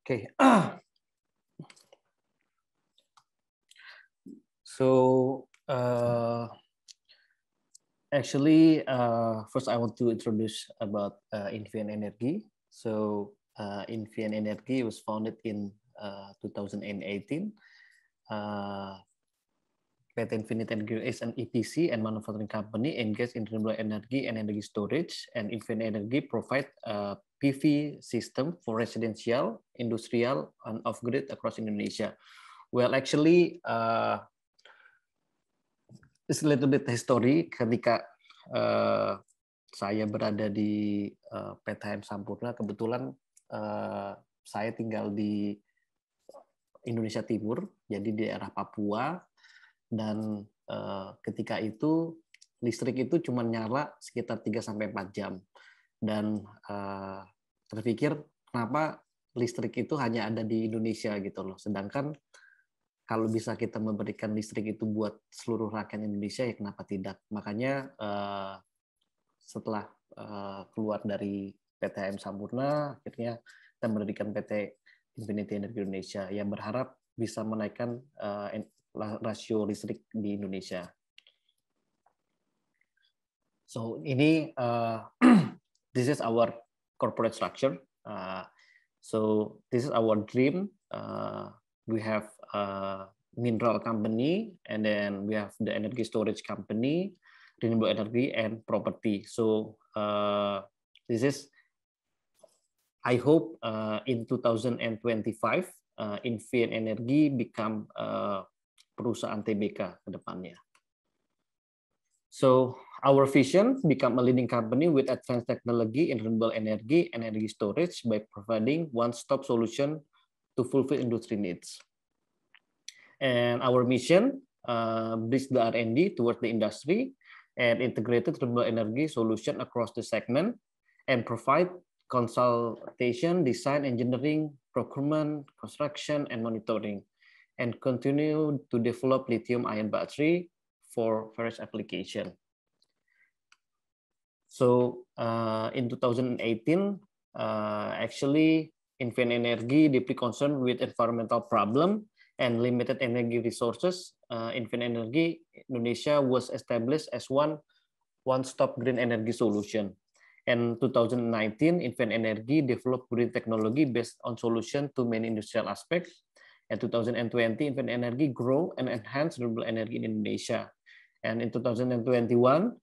Okay. so uh, actually, uh, first I want to introduce about uh, Infian Energy. So uh, Infian Energy was founded in uh, 2018. Uh, Infinite Energy is an EPC and manufacturing company engaged in renewable energy and energy storage. And Infinite Energy provide uh, PV system for residential, industrial, and off-grid across Indonesia. Well, actually, uh, it's a little bit history. Ketika uh, saya berada di uh, PTM Sampurna, kebetulan uh, saya tinggal di Indonesia Timur, jadi di daerah Papua, dan uh, ketika itu listrik itu cuma nyala sekitar 3 sampai 4 jam dan uh, terpikir kenapa listrik itu hanya ada di Indonesia gitu loh. Sedangkan kalau bisa kita memberikan listrik itu buat seluruh rakyat Indonesia ya kenapa tidak? Makanya uh, setelah uh, keluar dari PTM Sampurna akhirnya kita mendirikan PT Infinity Energy Indonesia yang berharap bisa menaikkan uh, rasio listrik di Indonesia. So ini uh, this is our corporate structure. Uh, so this is our dream. Uh, we have a mineral company, and then we have the energy storage company, renewable energy, and property. So uh, this is, I hope, uh, in 2025, uh, Infian Energy become uh, perusahaan TBK ke depannya. So our vision become a leading company with advanced technology in renewable energy and energy storage by providing one-stop solution to fulfill industry needs. And our mission uh, bridge the R&D towards the industry and integrated renewable energy solution across the segment and provide consultation, design, engineering, procurement, construction, and monitoring, and continue to develop lithium-ion battery for various application. So uh, in 2018, uh, actually, Infine Energy deeply concerned with environmental problem and limited energy resources. Uh, Invent Energy Indonesia was established as one one-stop green energy solution. And 2019, Infine Energy developed green technology based on solution to many industrial aspects. And 2020, Infine Energy grow and enhance renewable energy in Indonesia. And in 2021,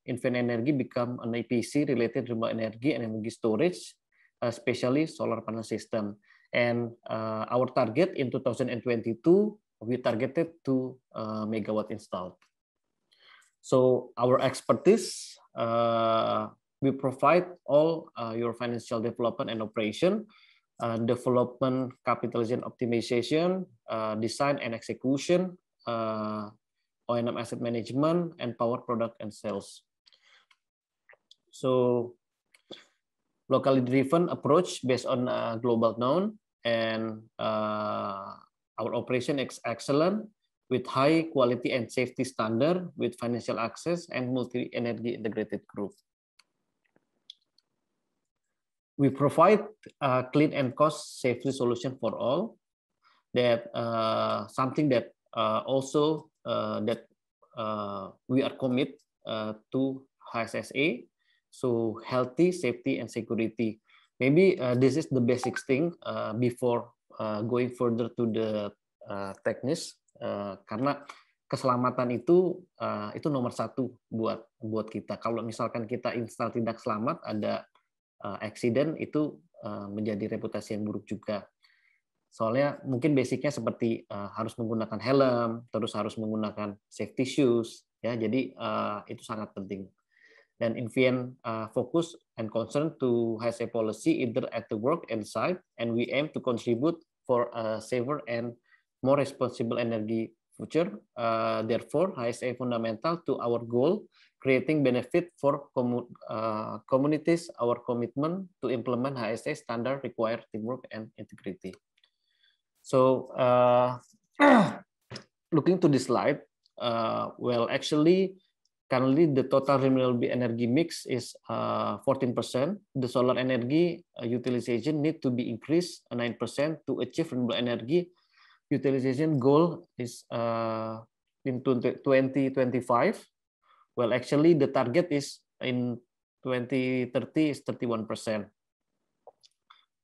infant energy become an EPC related renewable energy and energy storage, uh, especially solar panel system. And uh, our target in 2022, we targeted to uh, megawatt installed. So our expertise, uh, we provide all uh, your financial development and operation, uh, development, capitalization, optimization, design and execution, O&M asset management, and power product and sales. So locally driven approach based on a uh, global known and uh, our operation is excellent with high quality and safety standard with financial access and multi-energy integrated group. We provide uh, clean and cost safety solution for all that uh, something that uh, also uh, that uh, we are commit uh, to HSSA, so healthy, safety, and security. Maybe uh, this is the basic thing uh, before uh, going further to the uh, teknis, uh, karena keselamatan itu uh, itu nomor satu buat buat kita. Kalau misalkan kita install tidak selamat, ada uh, accident itu uh, menjadi reputasi yang buruk juga soalnya mungkin basicnya seperti uh, harus menggunakan helm terus harus menggunakan safety shoes ya jadi uh, itu sangat penting dan invian uh, eh, focus and concern to has a policy either at the work and site and we aim to contribute for a safer and more responsible energy future uh, therefore HSE fundamental to our goal creating benefit for commu uh, communities our commitment to implement HSE standard require teamwork and integrity So uh, looking to this slide, uh, well, actually, currently the total renewable energy mix is uh, 14%. The solar energy uh, utilization need to be increased 9% uh, to achieve renewable energy utilization goal is uh, in 2025. Well, actually, the target is in 2030 is 31%.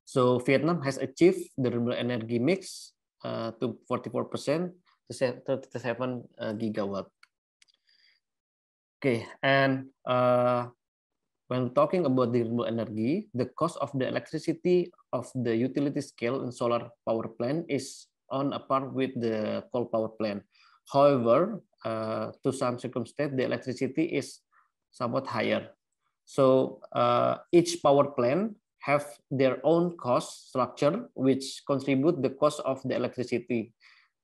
So Vietnam has achieved the renewable energy mix uh, to 44% to 37 uh, gigawatt. Okay, and uh, when talking about the renewable energy, the cost of the electricity of the utility scale and solar power plant is on a par with the coal power plant. However, uh, to some circumstance, the electricity is somewhat higher. So uh, each power plant have their own cost structure which contribute the cost of the electricity.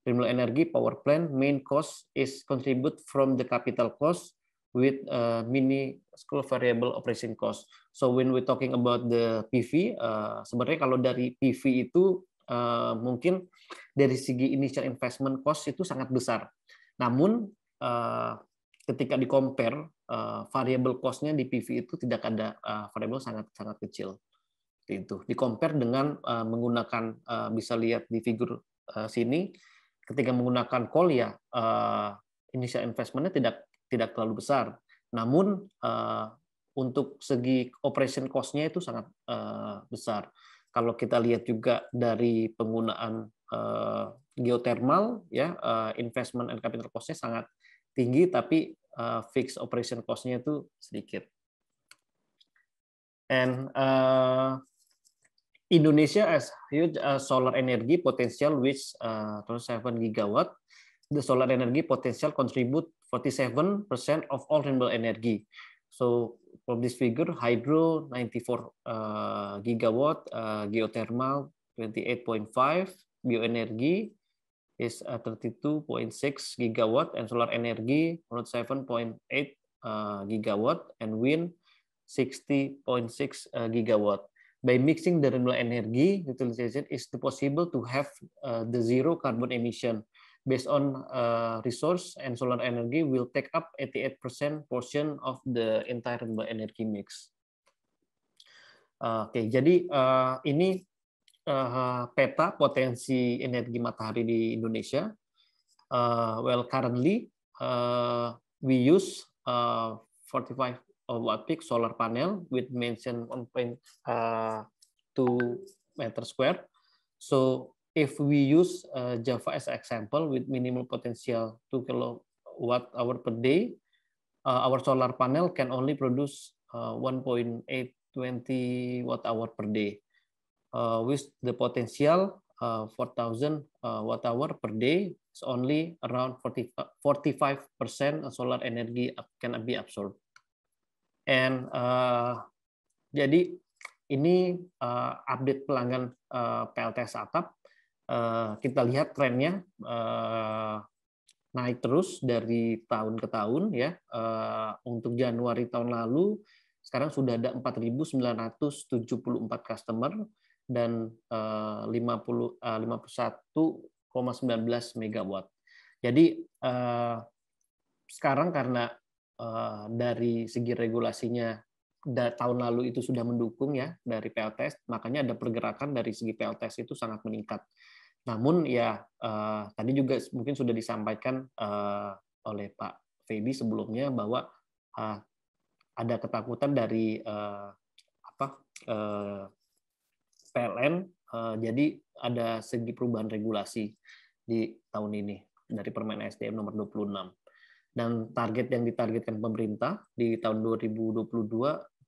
Renewable energy power plant main cost is contribute from the capital cost with a mini school variable operation cost. So when we talking about the PV, uh, sebenarnya kalau dari PV itu uh, mungkin dari segi initial investment cost itu sangat besar. Namun uh, ketika di compare uh, variable costnya di PV itu tidak ada uh, variable sangat sangat kecil itu di compare dengan uh, menggunakan uh, bisa lihat di figur uh, sini ketika menggunakan call ya uh, initial investmentnya tidak tidak terlalu besar namun uh, untuk segi operation costnya itu sangat uh, besar kalau kita lihat juga dari penggunaan uh, geothermal ya uh, investment and capital costnya sangat tinggi tapi uh, fixed operation costnya itu sedikit and uh, Indonesia has huge uh, solar energy potential which uh, 27 gigawatt. The solar energy potential contribute 47% of all renewable energy. So from this figure, hydro 94 uh, gigawatt, uh, geothermal 28.5, bioenergy is uh, 32.6 gigawatt, and solar energy 7.8 uh, gigawatt, and wind 60.6 uh, gigawatt by mixing the renewable energy utilization is possible to have uh, the zero carbon emission based on uh, resource and solar energy will take up 88% portion of the entire renewable energy mix. Uh, Oke, okay, jadi uh, ini uh, peta potensi energi matahari di Indonesia. Uh, well, currently uh, we use uh, five. Uh, watt peak solar panel with mention 1.2 uh, meter square. So if we use uh, Java as example with minimal potential 2 kilowatt hour per day, uh, our solar panel can only produce uh, 1.820 watt hour per day uh, with the potential uh, 4,000 uh, watt hour per day is only around 40, 45% solar energy can be absorbed. And uh, jadi ini uh, update pelanggan uh, eh, PLTS atap. Uh, kita lihat trennya uh, naik terus dari tahun ke tahun ya. Uh, untuk Januari tahun lalu sekarang sudah ada 4.974 customer dan uh, 50 uh, 51,19 megawatt. Jadi uh, sekarang karena Eh, dari segi regulasinya tahun lalu itu sudah mendukung ya dari PLTS, makanya ada pergerakan dari segi PLTS itu sangat meningkat. Namun ya eh, tadi juga mungkin sudah disampaikan eh, oleh Pak Febi sebelumnya bahwa ada ketakutan dari apa PLN, jadi ada segi perubahan regulasi di tahun ini dari Permen SDM nomor 26 dan target yang ditargetkan pemerintah di tahun 2022 450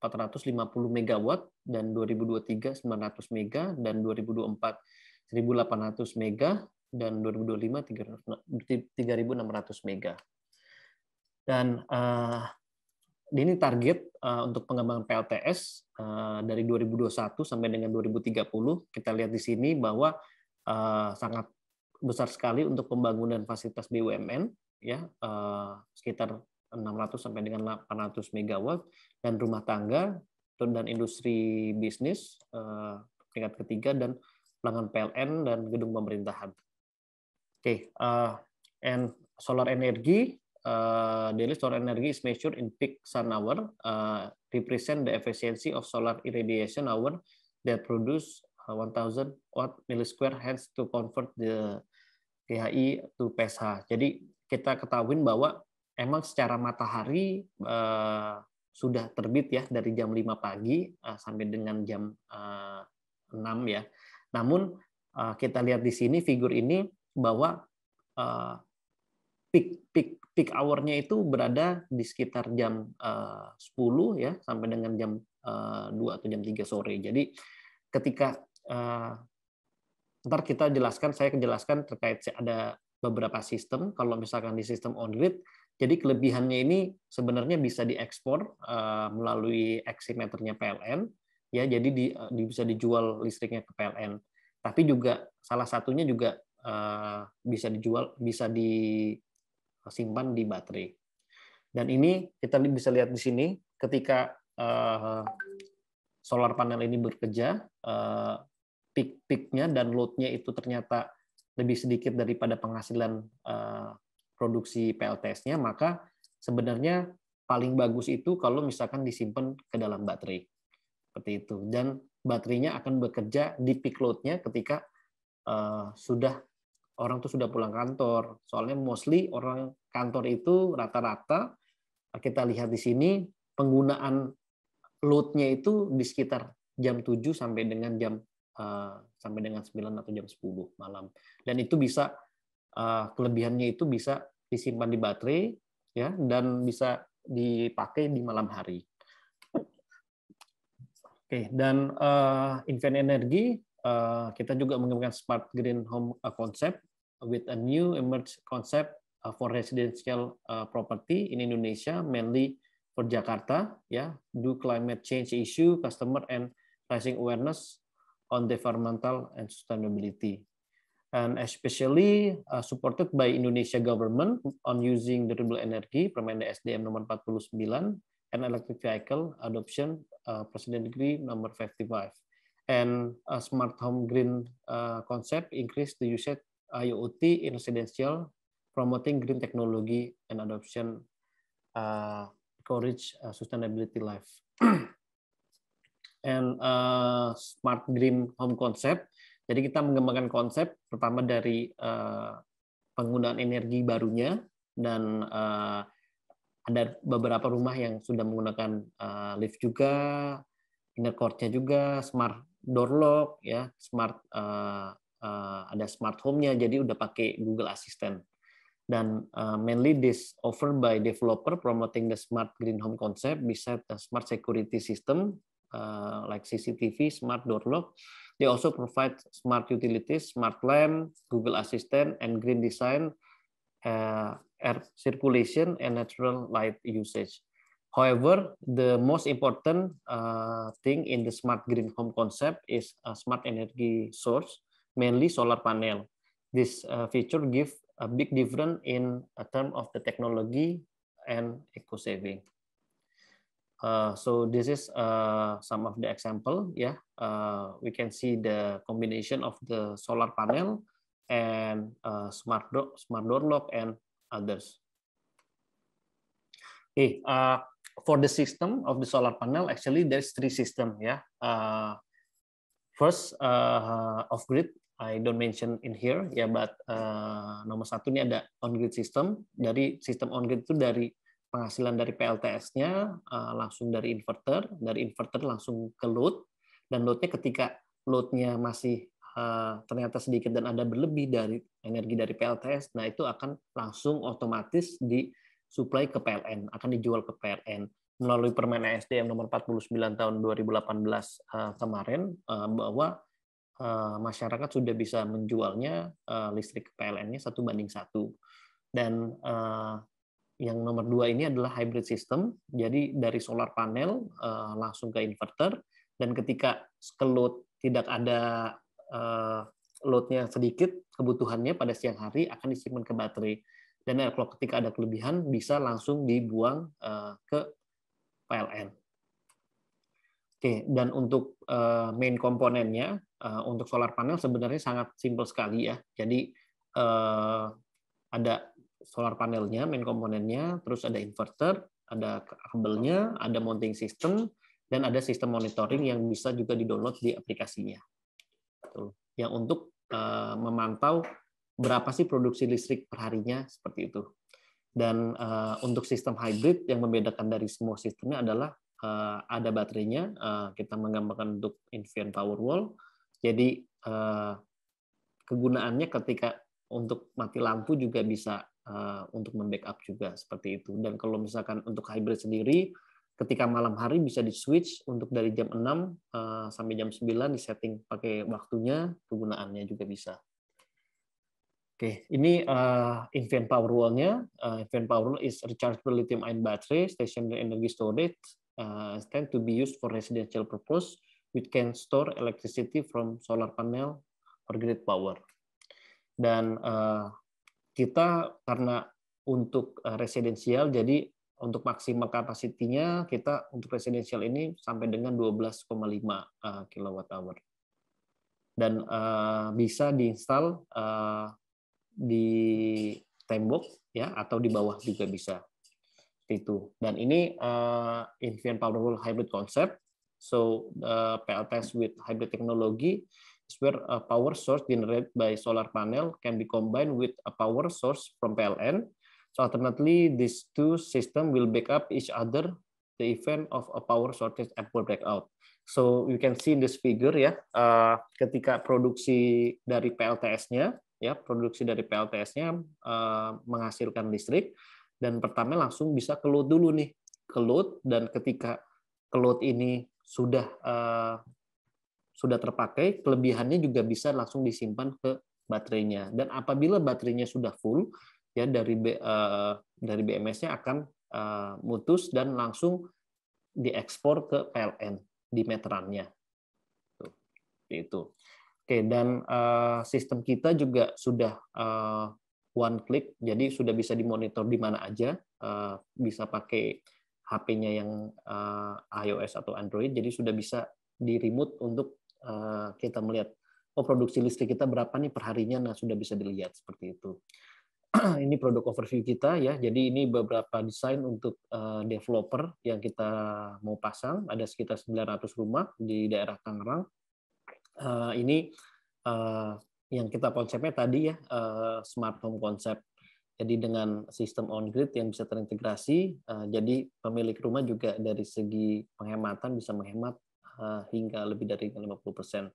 megawatt dan 2023 900 mega dan 2024 1800 mega dan 2025 3600 mega. Dan uh, ini target uh, untuk pengembangan PLTS uh, eh, dari 2021 sampai dengan 2030. Kita lihat di sini bahwa uh, sangat besar sekali untuk pembangunan fasilitas BUMN ya uh, sekitar 600 sampai dengan 800 megawatt dan rumah tangga dan industri bisnis uh, eh, tingkat ketiga dan pelanggan PLN dan gedung pemerintahan. Oke, okay, uh, eh, and solar energy, uh, daily solar energy is measured in peak sun hour, uh, represent the efficiency of solar irradiation hour that produce 1000 watt millisquare hands to convert the PHI to PSH. E Jadi kita ketahui bahwa emang secara matahari eh, sudah terbit ya dari jam 5 pagi eh, sampai dengan jam eh, 6 ya. Namun eh, kita lihat di sini figur ini bahwa eh, peak peak peak hour-nya itu berada di sekitar jam eh, uh, 10 ya sampai dengan jam uh, eh, 2 atau jam 3 sore. Jadi ketika uh, ntar kita jelaskan saya jelaskan terkait ada beberapa sistem. Kalau misalkan di sistem on-grid, jadi kelebihannya ini sebenarnya bisa diekspor uh, melalui eksimeternya PLN, ya. Jadi eh, di, bisa dijual listriknya ke PLN. Tapi juga salah satunya juga eh, bisa dijual, bisa disimpan di baterai. Dan ini kita bisa lihat di sini ketika solar panel ini bekerja, uh, peak-peaknya dan loadnya itu ternyata lebih sedikit daripada penghasilan eh, produksi PLTS-nya, maka sebenarnya paling bagus itu kalau misalkan disimpan ke dalam baterai. Seperti itu. Dan baterainya akan bekerja di peak load-nya ketika eh, sudah orang tuh sudah pulang kantor. Soalnya mostly orang kantor itu rata-rata kita lihat di sini penggunaan load-nya itu di sekitar jam 7 sampai dengan jam Eh, sampai dengan 9 atau jam 10 malam. Dan itu bisa eh, kelebihannya itu bisa disimpan di baterai ya dan bisa dipakai di malam hari. Oke, dan uh, eh, invent energi uh, kita juga mengembangkan smart green home uh, concept with a new emerge concept for residential property in Indonesia mainly for Jakarta ya yeah, due climate change issue customer and rising awareness on environmental and sustainability. And especially uh, supported by Indonesia government on using the renewable energy, Permenda SDM nomor 49, and electric vehicle adoption, uh, President Degree nomor 55. And a smart home green uh, concept increase the usage IoT in residential, promoting green technology and adoption uh, encourage uh, sustainability life. and uh, smart green home concept. Jadi kita mengembangkan konsep pertama dari uh, penggunaan energi barunya dan uh, ada beberapa rumah yang sudah menggunakan uh, lift juga, inner courtnya juga, smart door lock ya, smart uh, uh, ada smart home-nya jadi udah pakai Google Assistant. Dan uh, mainly this offer by developer promoting the smart green home concept beside the smart security system Uh, like CCTV, smart door lock. They also provide smart utilities, smart lamp, Google Assistant, and green design, uh, air circulation, and natural light usage. However, the most important uh, thing in the smart green home concept is a smart energy source, mainly solar panel. This uh, feature gives a big difference in uh, term of the technology and eco saving. Uh, so this is uh, some of the example. Yeah, uh, we can see the combination of the solar panel and uh, smart door, smart door lock and others. Okay, uh, for the system of the solar panel, actually there's three system. Yeah, uh, first uh, off grid. I don't mention in here ya, yeah, but uh, nomor satu ini ada on grid system. Dari sistem on grid itu dari penghasilan dari PLTS-nya eh, langsung dari inverter, dari inverter langsung ke load, dan loadnya ketika loadnya masih eh, ternyata sedikit dan ada berlebih dari energi dari PLTS, nah itu akan langsung otomatis disuplai ke PLN, akan dijual ke PLN melalui Permen ASDM nomor 49 tahun 2018 uh, eh, kemarin bahwa masyarakat sudah bisa menjualnya listrik ke PLN-nya satu banding satu dan yang nomor dua ini adalah hybrid system. Jadi dari solar panel uh, langsung ke inverter dan ketika ke load tidak ada uh, loadnya sedikit kebutuhannya pada siang hari akan disimpan ke baterai dan air ketika ada kelebihan bisa langsung dibuang uh, ke PLN. Oke, dan untuk uh, main komponennya uh, untuk solar panel sebenarnya sangat simpel sekali ya. Jadi uh, ada solar panelnya, main komponennya, terus ada inverter, ada kabelnya, ada mounting system, dan ada sistem monitoring yang bisa juga di-download di aplikasinya. Yang untuk eh, memantau berapa sih produksi listrik perharinya, seperti itu. Dan eh, untuk sistem hybrid yang membedakan dari semua sistemnya adalah eh, ada baterainya, kita menggambarkan untuk Infian Powerwall, jadi kegunaannya ketika untuk mati lampu juga bisa Eh, untuk membackup juga seperti itu. Dan kalau misalkan untuk hybrid sendiri, ketika malam hari bisa di switch untuk dari jam 6 uh, eh, sampai jam 9 di setting pakai waktunya, kegunaannya juga bisa. Oke, okay. ini uh, Power wall nya Uh, Invent wall is rechargeable lithium-ion battery stationary energy storage uh, tend to be used for residential purpose, which can store electricity from solar panel or grid power. Dan uh, kita karena untuk eh, residensial jadi untuk maksimal kapasitinya kita untuk residensial ini sampai dengan 12,5 eh, kilowatt hour dan eh, bisa diinstal uh, di tembok ya atau di bawah juga bisa itu dan ini uh, Infian Powerful Hybrid Concept so uh, PLTS with Hybrid Technology where a uh, power source generated by solar panel can be combined with a power source from PLN. So alternately, these two systems will back up each other the event of a power shortage and power breakout. So you can see in this figure ya, uh, ketika produksi dari PLTS-nya, ya produksi dari PLTS-nya uh, menghasilkan listrik dan pertama langsung bisa ke load dulu nih, ke load dan ketika ke load ini sudah uh, sudah terpakai, kelebihannya juga bisa langsung disimpan ke baterainya. Dan apabila baterainya sudah full, ya dari B, uh, dari BMS-nya akan uh, mutus dan langsung diekspor ke PLN di meterannya. Tuh, itu. Oke, dan uh, sistem kita juga sudah uh, one click, jadi sudah bisa dimonitor di mana aja, uh, bisa pakai HP-nya yang uh, iOS atau Android, jadi sudah bisa di remote untuk Eh, kita melihat oh produksi listrik kita berapa nih perharinya nah sudah bisa dilihat seperti itu ini produk overview kita ya jadi ini beberapa desain untuk uh, developer yang kita mau pasang ada sekitar 900 rumah di daerah Tangerang uh, ini uh, yang kita konsepnya tadi ya uh, smart home konsep jadi dengan sistem on grid yang bisa terintegrasi jadi pemilik rumah juga dari segi penghematan bisa menghemat Eh, hingga lebih dari 50%.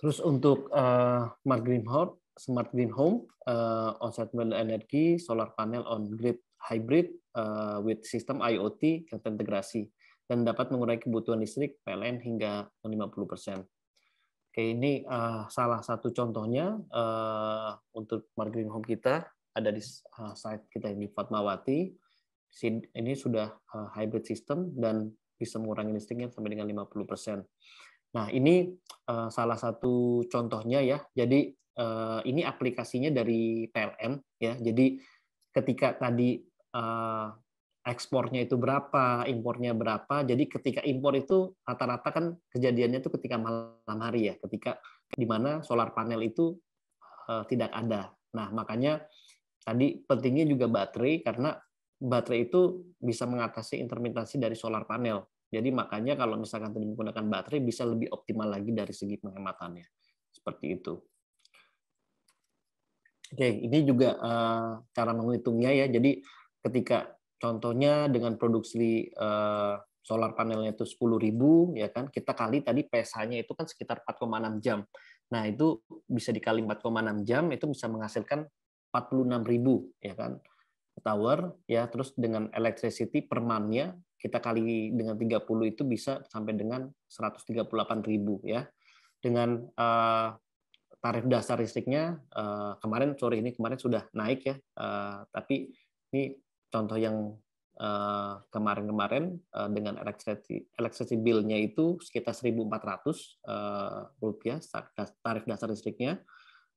Terus untuk eh, smart green home, smart green home, uh, onsite wind energy, solar panel on grid hybrid with system IoT yang terintegrasi dan dapat mengurangi kebutuhan listrik PLN hingga 50%. Oke, ini uh, salah satu contohnya uh, untuk smart green home kita ada di uh, site kita ini Fatmawati. Ini sudah uh, hybrid system dan bisa mengurangi listriknya sampai dengan 50%. Nah, ini uh, salah satu contohnya ya. Jadi uh, ini aplikasinya dari PLN ya. Jadi ketika tadi uh, ekspornya itu berapa, impornya berapa. Jadi ketika impor itu rata-rata kan kejadiannya itu ketika malam hari ya, ketika di mana solar panel itu uh, tidak ada. Nah, makanya tadi pentingnya juga baterai karena baterai itu bisa mengatasi intermitensi dari solar panel. Jadi makanya kalau misalkan tadi menggunakan baterai bisa lebih optimal lagi dari segi penghematannya. Seperti itu. Oke, ini juga eh, cara menghitungnya ya. Jadi ketika contohnya dengan produksi eh, solar panelnya itu 10.000 ya kan, kita kali tadi PSH-nya itu kan sekitar 4,6 jam. Nah, itu bisa dikali 4,6 jam itu bisa menghasilkan 46.000 ya kan tower ya terus dengan electricity per month-nya kita kali dengan 30 itu bisa sampai dengan 138.000 ya. Dengan uh, tarif dasar listriknya uh, kemarin sore ini kemarin sudah naik ya. Uh, tapi ini contoh yang kemarin-kemarin uh, uh, dengan electricity, electricity bill-nya itu sekitar 1.400 uh, rupiah tarif dasar listriknya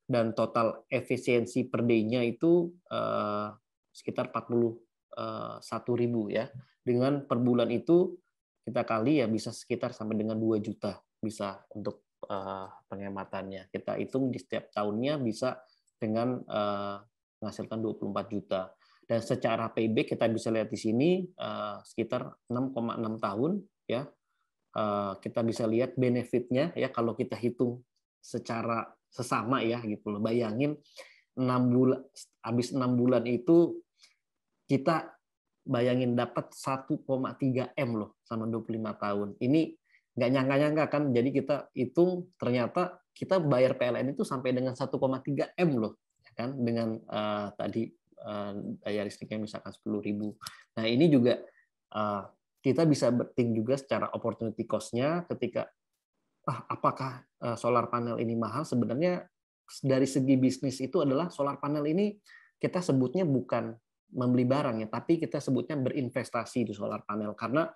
dan total efisiensi per day-nya itu uh, sekitar 41 eh, ribu ya. Dengan per bulan itu kita kali ya bisa sekitar sampai dengan 2 juta bisa untuk uh, eh, penghematannya. Kita hitung di setiap tahunnya bisa dengan uh, menghasilkan 24 juta. Dan secara payback kita bisa lihat di sini uh, sekitar 6,6 tahun ya. kita bisa lihat benefitnya ya kalau kita hitung secara sesama ya gitu loh. Bayangin 6 bulan habis 6 bulan itu kita bayangin dapat 1,3 M loh sama 25 tahun. Ini nggak nyangka-nyangka kan. Jadi kita hitung ternyata kita bayar PLN itu sampai dengan 1,3 M loh ya kan dengan uh, tadi uh, daya listriknya misalkan ribu Nah, ini juga uh, kita bisa berting juga secara opportunity cost-nya ketika ah apakah uh, solar panel ini mahal sebenarnya dari segi bisnis itu adalah solar panel ini kita sebutnya bukan membeli barang ya, tapi kita sebutnya berinvestasi di solar panel karena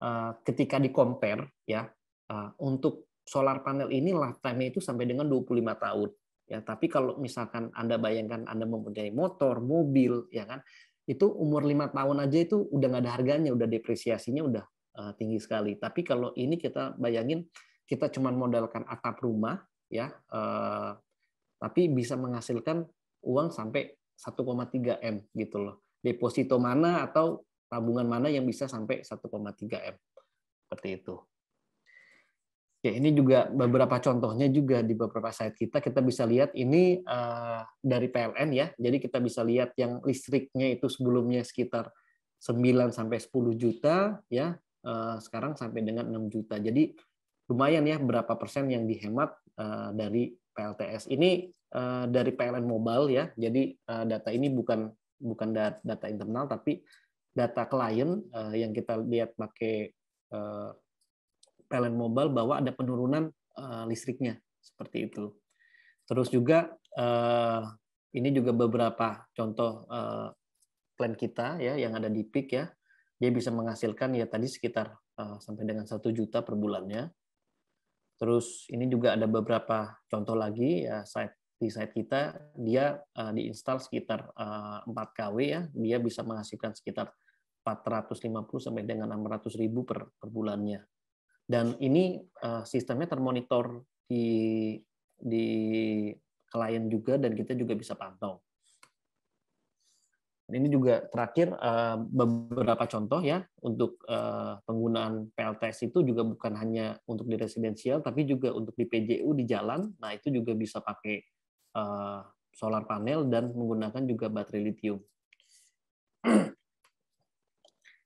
uh, ketika di compare ya uh, untuk solar panel ini lifetime-nya itu sampai dengan 25 tahun ya tapi kalau misalkan anda bayangkan anda mempunyai motor mobil ya kan itu umur lima tahun aja itu udah nggak ada harganya udah depresiasinya udah uh, tinggi sekali tapi kalau ini kita bayangin kita cuma modalkan atap rumah ya uh, tapi bisa menghasilkan uang sampai 1,3 M gitu loh. Deposito mana atau tabungan mana yang bisa sampai 1,3 M. Seperti itu. Ya, ini juga beberapa contohnya juga di beberapa site kita kita bisa lihat ini uh, dari PLN ya. Jadi kita bisa lihat yang listriknya itu sebelumnya sekitar 9 sampai 10 juta ya. Uh, sekarang sampai dengan 6 juta. Jadi lumayan ya berapa persen yang dihemat uh, dari PLTS ini uh, dari PLN Mobile ya. Jadi uh, data ini bukan bukan data internal tapi data klien uh, yang kita lihat pakai uh, PLN Mobile bahwa ada penurunan uh, listriknya seperti itu. Terus juga uh, ini juga beberapa contoh uh, plan kita ya yang ada di peak ya. Dia bisa menghasilkan ya tadi sekitar uh, sampai dengan satu juta per bulannya Terus ini juga ada beberapa contoh lagi ya site di site kita dia uh, eh, diinstal sekitar uh, 4 kW ya, dia bisa menghasilkan sekitar 450 sampai dengan 600 ribu per, per bulannya. Dan ini uh, sistemnya termonitor di di klien juga dan kita juga bisa pantau. Ini juga terakhir eh, beberapa contoh ya untuk eh, penggunaan PLTS itu juga bukan hanya untuk di residensial tapi juga untuk di PJU di jalan. Nah, itu juga bisa pakai eh, solar panel dan menggunakan juga baterai lithium.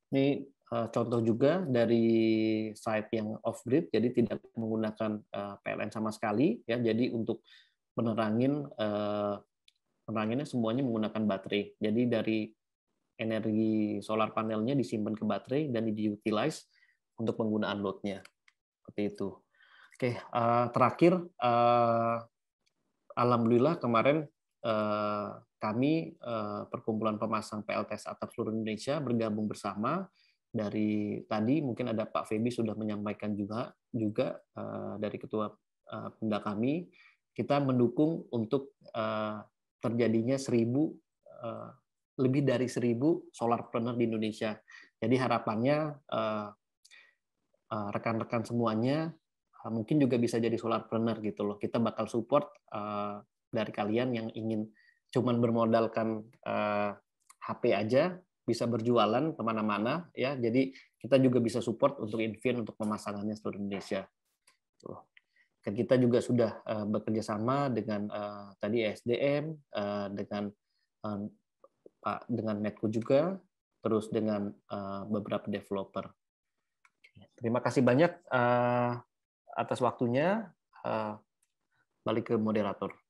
Ini contoh juga dari site yang off grid jadi tidak menggunakan PLN sama sekali ya. Jadi untuk menerangin penerangannya semuanya menggunakan baterai. Jadi dari energi solar panelnya disimpan ke baterai dan diutilize untuk penggunaan load-nya. Seperti itu. Oke, eh, terakhir, eh, alhamdulillah kemarin eh, kami perkumpulan pemasang PLTS atap seluruh Indonesia bergabung bersama dari tadi mungkin ada Pak Febi sudah menyampaikan juga juga dari ketua uh, kami kita mendukung untuk terjadinya seribu eh, lebih dari seribu solar planner di Indonesia. Jadi harapannya eh, eh, rekan-rekan semuanya mungkin juga bisa jadi solar planner gitu loh. Kita bakal support dari kalian yang ingin cuman bermodalkan HP aja bisa berjualan kemana-mana ya. Jadi kita juga bisa support untuk Invin untuk pemasangannya seluruh Indonesia. Dan kita juga sudah eh, bekerja sama dengan eh, tadi e SDM, eh, dengan Pak dengan Medco juga, terus dengan beberapa developer. Terima kasih banyak atas waktunya. Balik ke moderator.